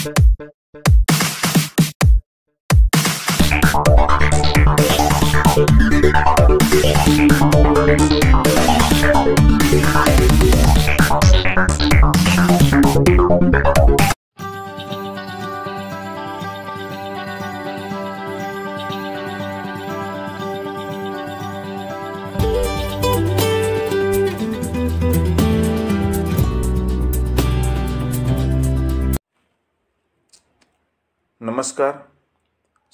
Thank you.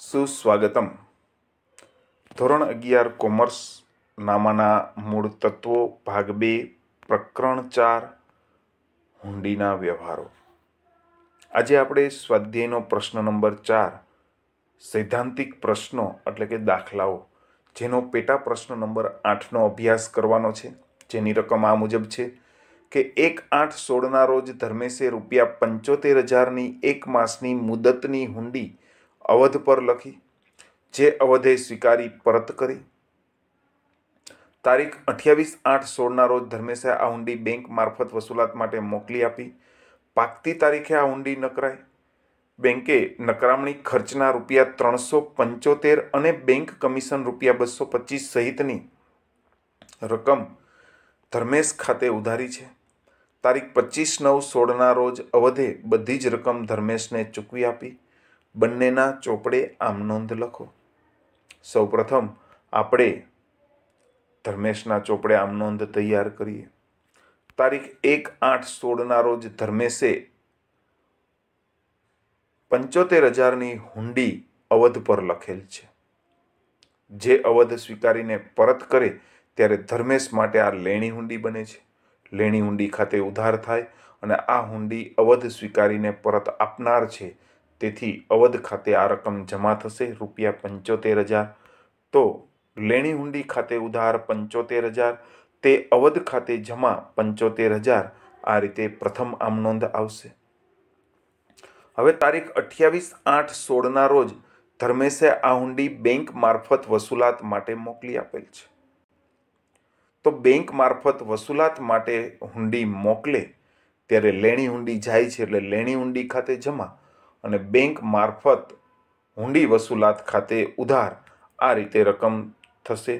સુસ્વાગતમ ધોરણ અગિયાર commerce નામાના મૂળ તત્વો ભાગ બે પ્રકરણ ચાર હુંડીના વ્યવહારો આજે આપણે સ્વાધ્યાયનો પ્રશ્ન નંબર ચાર સૈદ્ધાંતિક પ્રશ્નો એટલે કે દાખલાઓ જેનો પેટા પ્રશ્ન નંબર આઠનો અભ્યાસ કરવાનો છે જેની રકમ આ મુજબ છે કે એક આઠ સોળના રોજ ધર્મેશે રૂપિયા પંચોતેર હજારની એક માસની મુદતની હુંડી અવધ પર લખી જે અવધે સ્વીકારી પરત કરી તારીખ અઠ્યાવીસ આઠ સોળના રોજ ધર્મેશે આ હુંડી બેંક મારફત વસૂલાત માટે મોકલી આપી પાકતી તારીખે આ હુંડી નકરાઈ બેંકે નકરામણી ખર્ચના રૂપિયા ત્રણસો પંચોતેર અને બેંક કમિશન રૂપિયા બસો પચીસ સહિતની રકમ ધર્મેશ ખાતે ઉધારી છે તારીખ પચીસ નવ સોળના રોજ અવધે બધી જ રકમ ધર્મેશને ચૂકવી આપી બંનેના ચોપડે આમ નોંધ લખો સૌપ્રથમ આપણે ધર્મેશના ચોપડે આમ નોંધ તૈયાર કરીએ તારીખ એક આઠ સોળના રોજ ધર્મેશે પંચોતેર હજારની હુંડી અવધ પર લખેલ છે જે અવધ સ્વીકારીને પરત કરે ત્યારે ધર્મેશ માટે આ લેણી હુંડી બને છે લેણી હુંડી ખાતે ઉધાર થાય અને આ હુંડી અવધ સ્વીકારીને પરત આપનાર છે તેથી અવધ ખાતે આ રકમ જમા થશે રૂપિયા પંચોતેર હજાર તો લેણી હુંડી ખાતે ઉધાર પંચોતેર હજાર તે અવધ ખાતે જમા પંચોતેર હજાર આ રીતે પ્રથમ આમ નોંધ આવશે હવે તારીખ અઠ્યાવીસ આઠ સોળના રોજ ધર્મેશે આ હુંડી બેંક મારફત વસૂલાત માટે મોકલી આપેલ છે તો બેંક મારફત વસૂલાત માટે હુંડી મોકલે ત્યારે લેણી હુંડી જાય છે એટલે લેણી હુંડી ખાતે જમા અને બેંક મારફત હુંડી વસૂલાત ખાતે ઉધાર આ રીતે રકમ થશે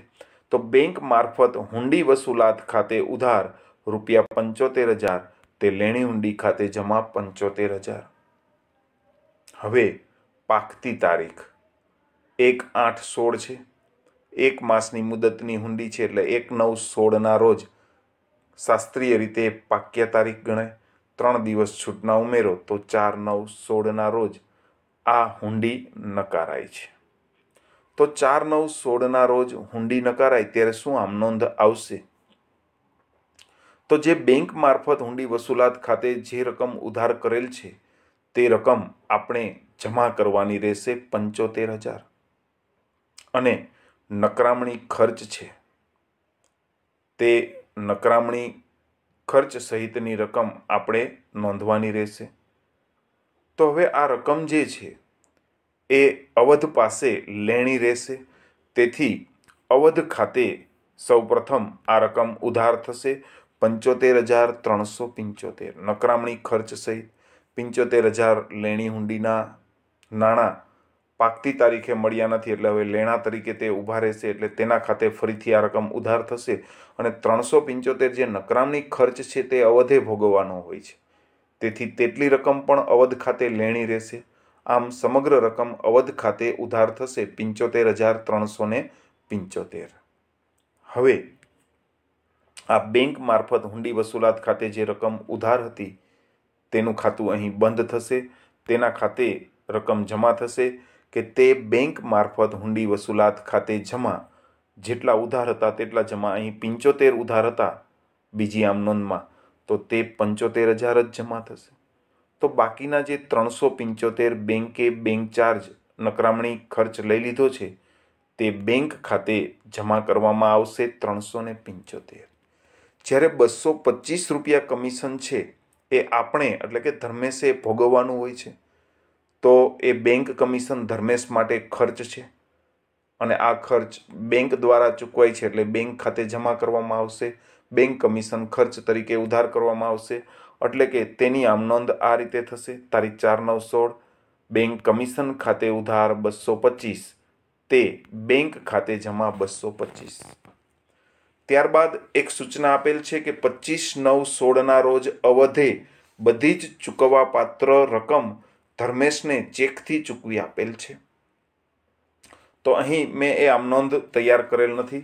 તો બેંક મારફત હુંડી વસૂલાત ખાતે ઉધાર રૂપિયા પંચોતેર હજાર તે લેણી હુંડી ખાતે જમા પંચોતેર હજાર હવે પાકતી તારીખ એક આઠ સોળ છે એક માસની મુદતની હુંડી છે એટલે એક નવ સોળના રોજ શાસ્ત્રીય રીતે પાક્ય તારીખ ગણાય ત્રણ દિવસ છૂટના ઉમેરો તો ચાર નવ સોળના રોજ આ હુંડી નકારાય છે તો ચાર નવ સોળના રોજ હુંડી નકારાય ત્યારે શું આમ નોંધ આવશે તો જે બેંક મારફત હુંડી વસૂલાત ખાતે જે રકમ ઉધાર કરેલ છે તે રકમ આપણે જમા કરવાની રહેશે પંચોતેર હજાર અને નકરામણી ખર્ચ છે તે નકરામણી ખર્ચ સહિતની રકમ આપણે નોંધવાની રહેશે તો હવે આ રકમ જે છે એ અવધ પાસે લેણી રહેશે તેથી અવધ ખાતે સૌપ્રથમ આ રકમ ઉધાર થશે પંચોતેર હજાર ત્રણસો પંચોતેર નકરામણી ખર્ચ સહિત પંચોતેર હજાર લેણી હુંડીના નાણાં પાકતી તારીખે મળ્યા નથી એટલે હવે લેણા તરીકે તે ઊભા રહેશે એટલે તેના ખાતે ફરીથી આ રકમ ઉધાર થશે અને ત્રણસો પંચોતેર જે નકરામની ખર્ચ છે તે અવધે ભોગવવાનો હોય છે તેથી તેટલી રકમ પણ અવધ ખાતે લેણી રહેશે આમ સમગ્ર રકમ અવધ ખાતે ઉધાર થશે પંચોતેર હજાર ત્રણસો પંચોતેર હવે આ બેંક મારફત હુંડી વસૂલાત ખાતે જે રકમ ઉધાર હતી તેનું ખાતું અહીં બંધ થશે તેના ખાતે રકમ જમા થશે કે તે બેંક મારફત હુંડી વસૂલાત ખાતે જમા જેટલા ઉધાર હતા તેટલા જમા અહીં પંચોતેર ઉધાર હતા બીજી આમ નોંધમાં તો તે પંચોતેર હજાર જ જમા થશે તો બાકીના જે ત્રણસો પંચોતેર બેંકે બેંક ચાર્જ નકરામણી ખર્ચ લઈ લીધો છે તે બેંક ખાતે જમા કરવામાં આવશે ત્રણસો ને પંચોતેર જ્યારે બસો પચીસ રૂપિયા કમિશન છે એ આપણે એટલે કે ધર્મેશે ભોગવવાનું હોય છે તો એ બેંક કમિશન ધર્મેશ માટે ખર્ચ છે અને આ ખર્ચ બેંક દ્વારા ચૂકવાય છે એટલે બેંક ખાતે જમા કરવામાં આવશે બેંક કમિશન ખર્ચ તરીકે ઉધાર કરવામાં આવશે એટલે કે તેની આમ નોંધ આ રીતે થશે તારીખ ચાર નવ સોળ બેંક કમિશન ખાતે ઉધાર બસો પચીસ તે બેંક ખાતે જમા બસો પચીસ ત્યારબાદ એક સૂચના આપેલ છે કે પચીસ નવ સોળના રોજ અવધે બધી જ ચૂકવવાપાત્ર રકમ ધર્મેશને ચેકથી ચૂકવી આપેલ છે તો અહીં મેં એ આમનોંધ તૈયાર કરેલ નથી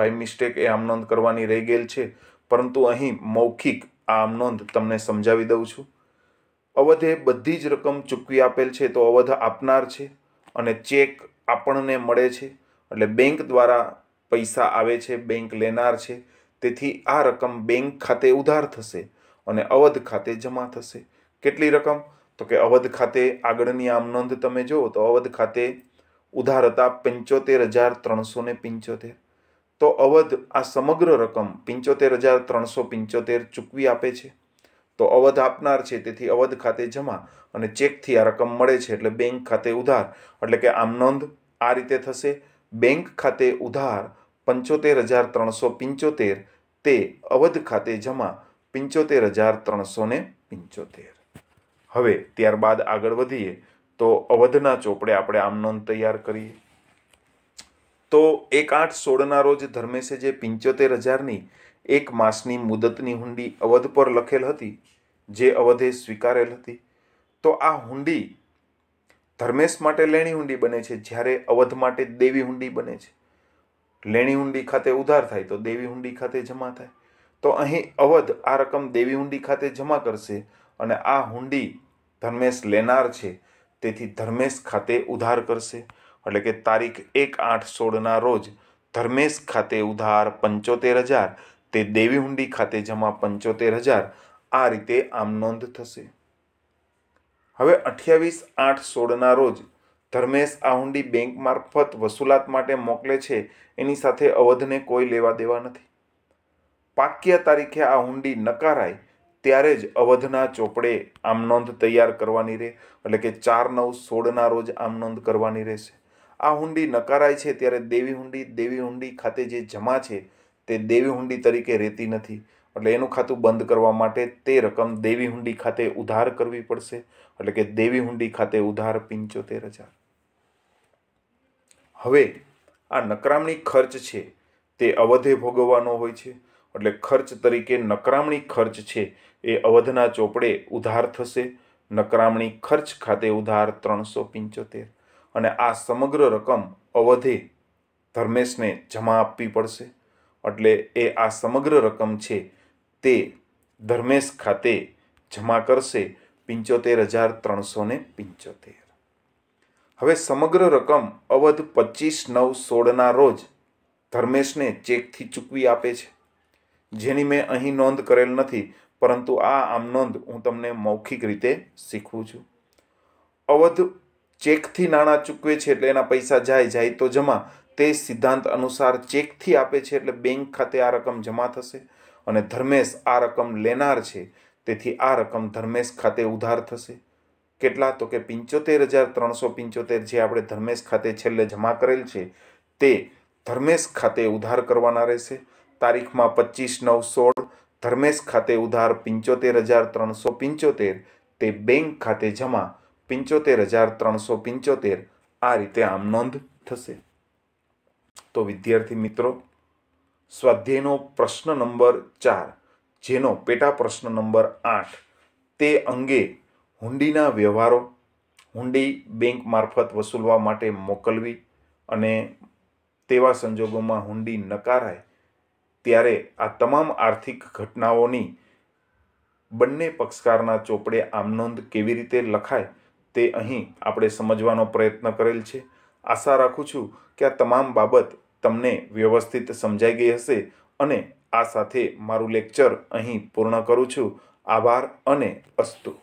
બાય મિસ્ટેક એ આમનોંધ કરવાની રહી ગયેલ છે પરંતુ અહીં મૌખિક આ આમનોંધ તમને સમજાવી દઉં છું અવધે બધી જ રકમ ચૂકવી આપેલ છે તો અવધ આપનાર છે અને ચેક આપણને મળે છે એટલે બેંક દ્વારા પૈસા આવે છે બેંક લેનાર છે તેથી આ રકમ બેંક ખાતે ઉધાર થશે અને અવધ ખાતે જમા થશે કેટલી રકમ તો કે અવધ ખાતે આગળની આમ નોંધ તમે જુઓ તો અવધ ખાતે ઉધાર હતા પંચોતેર હજાર ત્રણસો ને પંચોતેર તો અવધ આ સમગ્ર રકમ પંચોતેર હજાર ત્રણસો પંચોતેર ચૂકવી આપે છે તો અવધ આપનાર છે તેથી અવધ ખાતે જમા અને ચેકથી આ રકમ મળે છે એટલે બેંક ખાતે ઉધાર એટલે કે આમ નોંધ આ રીતે થશે બેંક ખાતે ઉધાર પંચોતેર હજાર ત્રણસો પંચોતેર તે અવધ ખાતે જમા પંચોતેર હજાર ત્રણસો પંચોતેર હવે ત્યારબાદ આગળ વધીએ તો અવધના ચોપડે આપણે આમનોન તૈયાર કરીએ તો એક આઠ સોળના રોજ ધર્મેશે જે પિંચોતેર હજારની એક માસની મુદતની હુંડી અવધ પર લખેલ હતી જે અવધે સ્વીકારેલ હતી તો આ હુંડી ધર્મેશ માટે લેણી હુંડી બને છે જ્યારે અવધ માટે દેવી હુંડી બને છે લેણી હુંડી ખાતે ઉધાર થાય તો દેવી હુંડી ખાતે જમા થાય તો અહીં અવધ આ રકમ દેવી હુંડી ખાતે જમા કરશે અને આ હુંડી ધર્મેશ લેનાર છે તેથી ધર્મેશ ખાતે ઉધાર કરશે એટલે કે તારીખ એક આઠ સોળના રોજ ધર્મેશ ખાતે ઉધાર પંચોતેર હજાર તે દેવી હુંડી ખાતે જમા પંચોતેર હજાર આ રીતે આમ નોંધ થશે હવે અઠ્યાવીસ આઠ સોળના રોજ ધર્મેશ આ હુંડી બેંક મારફત વસૂલાત માટે મોકલે છે એની સાથે અવધને કોઈ લેવા દેવા નથી પાક્ય તારીખે આ હુંડી નકારાય ત્યારે જ અવધના ચોપડે આમ નોંધ તૈયાર કરવાની રહે એટલે કે ચાર નવ સોળના રોજ આમ નોંધ કરવાની રહેશે આ હુંડી નકારાય છે ત્યારે દેવી હુંડી દેવી હુંડી ખાતે જે જમા છે તે દેવી હુંડી તરીકે રહેતી નથી એટલે એનું ખાતું બંધ કરવા માટે તે રકમ દેવી હુંડી ખાતે ઉધાર કરવી પડશે એટલે કે દેવી હુંડી ખાતે ઉધાર પંચોતેર હજાર હવે આ નકરામણી ખર્ચ છે તે અવધે ભોગવવાનો હોય છે એટલે ખર્ચ તરીકે નકરામણી ખર્ચ છે એ અવધના ચોપડે ઉધાર થશે નકરામણી ખર્ચ ખાતે ઉધાર ત્રણસો પંચોતેર અને આ સમગ્ર રકમ અવધે ધર્મેશને જમા આપવી પડશે એટલે એ આ સમગ્ર રકમ છે તે ધર્મેશ ખાતે જમા કરશે પંચોતેર હજાર ત્રણસો ને પંચોતેર હવે સમગ્ર રકમ અવધ પચીસ નવ સોળના રોજ ધર્મેશને ચેકથી ચૂકવી આપે છે જેની મેં અહીં નોંધ કરેલ નથી પરંતુ આ આમનોંધ હું તમને મૌખિક રીતે શીખવું છું અવધ ચેકથી નાણાં ચૂકવે છે એટલે એના પૈસા જાય જાય તો જમા તે સિદ્ધાંત અનુસાર ચેકથી આપે છે એટલે બેંક ખાતે આ રકમ જમા થશે અને ધર્મેશ આ રકમ લેનાર છે તેથી આ રકમ ધર્મેશ ખાતે ઉધાર થશે કેટલા તો કે પંચોતેર હજાર ત્રણસો પંચોતેર જે આપણે ધર્મેશ ખાતે છેલ્લે જમા કરેલ છે તે ધર્મેશ ખાતે ઉધાર કરવાના રહેશે તારીખમાં પચીસ નવ સોળ ધર્મેશ ખાતે ઉધાર પંચોતેર હજાર ત્રણસો પિંચોતેર તે બેંક ખાતે જમા પંચોતેર હજાર ત્રણસો પિંચોતેર આ રીતે આમ નોંધ થશે તો વિદ્યાર્થી મિત્રો સ્વાધ્યાયનો પ્રશ્ન નંબર ચાર જેનો પેટા પ્રશ્ન નંબર આઠ તે અંગે હુંડીના વ્યવહારો હુંડી બેંક મારફત વસૂલવા માટે મોકલવી અને તેવા સંજોગોમાં હુંડી નકારાય ત્યારે આ તમામ આર્થિક ઘટનાઓની બંને પક્ષકારના ચોપડે આમનોંધ કેવી રીતે લખાય તે અહીં આપણે સમજવાનો પ્રયત્ન કરેલ છે આશા રાખું છું કે આ તમામ બાબત તમને વ્યવસ્થિત સમજાઈ ગઈ હશે અને આ સાથે મારું લેક્ચર અહીં પૂર્ણ કરું છું આભાર અને અસ્તુ